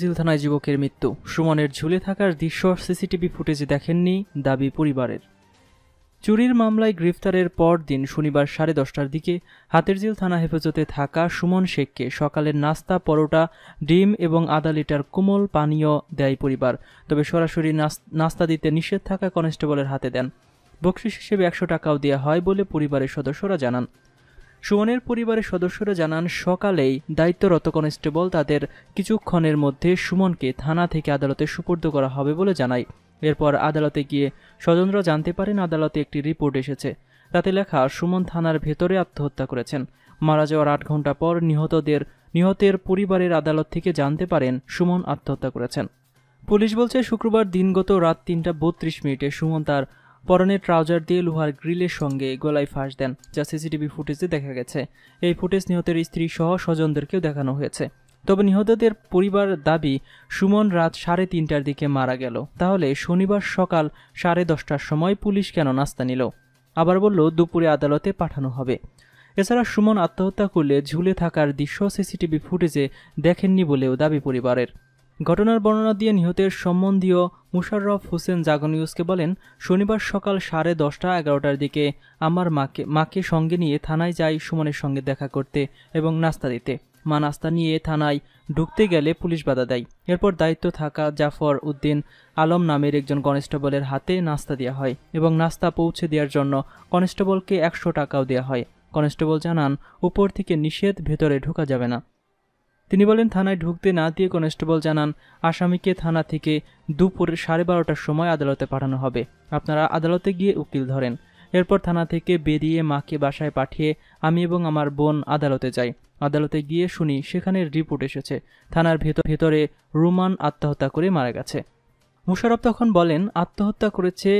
ঝিল থানায় যুবকের মৃত্যু সুমনের ঝুলে থাকার দৃশ্য সিসিটিভি ফুটেজে দেখেননি দাবি পরিবারের চুরির মামলায় গ্রেফতারের পর দিন শনিবার সাড়ে দশটার দিকে হাতিরঝিল থানা হেফাজতে থাকা সুমন শেখকে সকালের নাস্তা পরোটা ডিম এবং আধা লিটার কোমল পানীয় দেয় পরিবার তবে সরাসরি নাস্তা দিতে নিষেধ থাকা কনস্টেবলের হাতে দেন বকশিস হিসেবে একশো টাকাও দেওয়া হয় বলে পরিবারের সদস্যরা জানান সুমনের পরিবারের সদস্যরা জানান সকালেই দায়িত্বরত কনস্টেবল তাদের কিছুক্ষণের মধ্যে সুমনকে থানা থেকে আদালতে সুপর্দ করা হবে বলে জানায় এরপর আদালতে গিয়ে স্বজনরা জানতে পারেন আদালতে একটি রিপোর্ট এসেছে তাতে লেখা সুমন থানার ভেতরে আত্মহত্যা করেছেন মারা যাওয়ার আট ঘন্টা পর নিহতদের নিহতের পরিবারের আদালত থেকে জানতে পারেন সুমন আত্মহত্যা করেছেন পুলিশ বলছে শুক্রবার দিনগত রাত তিনটা বত্রিশ মিনিটে সুমন তার পরনে ট্রাউজার দিয়ে লোহার গ্রিলের সঙ্গে গলায় ফাঁস দেন যা সিসিটিভি ফুটেজে দেখা গেছে এই ফুটেজ নিহতের স্ত্রী সহ স্বজনদেরকেও দেখানো হয়েছে তবে নিহতদের পরিবার দাবি সুমন রাত সাড়ে তিনটার দিকে মারা গেল তাহলে শনিবার সকাল সাড়ে দশটার সময় পুলিশ কেন নাস্তা নিল আবার বলল দুপুরে আদালতে পাঠানো হবে এছাড়া সুমন আত্মহত্যা করলে ঝুলে থাকার দৃশ্য সিসিটিভি ফুটেজে দেখেননি বলেও দাবি পরিবারের ঘটনার বর্ণনা দিয়ে নিহতের সম্বন্ধীয় মুশাররফ হোসেন জাগনিউসকে বলেন শনিবার সকাল সাড়ে দশটা এগারোটার দিকে আমার মাকে মাকে সঙ্গে নিয়ে থানায় যাই সুমনের সঙ্গে দেখা করতে এবং নাস্তা দিতে মা নাস্তা নিয়ে থানায় ঢুকতে গেলে পুলিশ বাধা দেয় এরপর দায়িত্ব থাকা জাফর উদ্দিন আলম নামের একজন কনস্টেবলের হাতে নাস্তা দেওয়া হয় এবং নাস্তা পৌঁছে দেওয়ার জন্য কনস্টেবলকে একশো টাকাও দেওয়া হয় কনস্টেবল জানান উপর থেকে নিষেধ ভেতরে ঢোকা যাবে না তিনি বলেন থানায় ঢুকতে না দিয়ে কনস্টেবল জানান আসামিকে থানা থেকে দুপুর সাড়ে বারোটার সময় আদালতে পাঠানো হবে আপনারা আদালতে গিয়ে উকিল ধরেন এরপর থানা থেকে বেরিয়ে মাকে বাসায় পাঠিয়ে আমি এবং আমার বোন আদালতে যাই আদালতে গিয়ে শুনি সেখানে রিপোর্ট এসেছে থানার ভেতর ভেতরে রুমান আত্মহত্যা করে মারা গেছে মুশারফ তখন বলেন আত্মহত্যা করেছে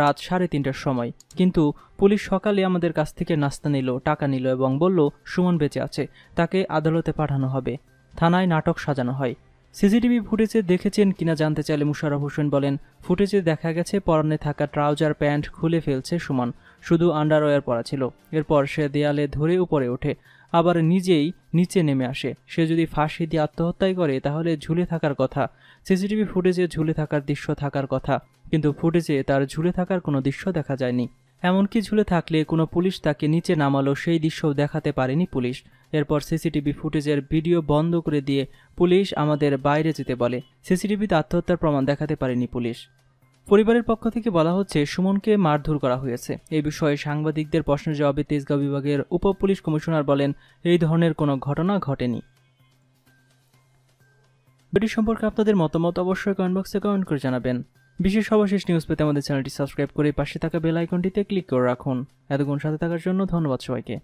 রাত সাড়ে তিনটার সময় কিন্তু পুলিশ সকালে আমাদের কাছ থেকে নাস্তা নিল টাকা নিল এবং বলল সুমন বেঁচে আছে তাকে আদালতে পাঠানো হবে থানায় নাটক সাজানো হয় সিসিটিভি ফুটেজে দেখেছেন কিনা জানতে চাইলে মুশারফ হোসেন বলেন ফুটেজে দেখা গেছে পরানে থাকা ট্রাউজার প্যান্ট খুলে ফেলছে সুমন শুধু আন্ডারওয়্যার পরা ছিল এরপর সে দেয়ালে ধরে উপরে ওঠে আবার নিজেই নিচে নেমে আসে সে যদি ফাঁসি দিয়ে আত্মহত্যাই করে তাহলে ঝুলে থাকার কথা সিসিটিভি ফুটেজে ঝুলে থাকার দৃশ্য থাকার কথা কিন্তু ফুটেজে তার ঝুলে থাকার কোনো দৃশ্য দেখা যায়নি এমনকি ঝুলে থাকলে কোনো পুলিশ তাকে নিচে নামালো সেই দৃশ্য দেখাতে পারেনি পুলিশ এরপর সিসিটিভি ফুটেজের ভিডিও বন্ধ করে দিয়ে পুলিশ আমাদের বাইরে যেতে বলে সিসিটিভিতে আত্মহত্যার প্রমাণ দেখাতে পারেনি পুলিশ পরিবারের পক্ষ থেকে বলা হচ্ছে সুমনকে মারধর করা হয়েছে এই বিষয়ে সাংবাদিকদের প্রশ্নের জবাবে তেজগাঁও বিভাগের উপ পুলিশ কমিশনার বলেন এই ধরনের কোনো ঘটনা ঘটেনি ভিডিও সম্পর্কে আপনাদের মতামত অবশ্যই কমেন্ট বক্সে কমেন্ট করে জানাবেন বিশেষ সর্বশেষ নিউজ পেতে আমাদের চ্যানেলটি সাবস্ক্রাইব করে পাশে থাকা বেল আইকনটিতে ক্লিক করে রাখুন এতক্ষণ সাথে থাকার জন্য ধন্যবাদ সবাইকে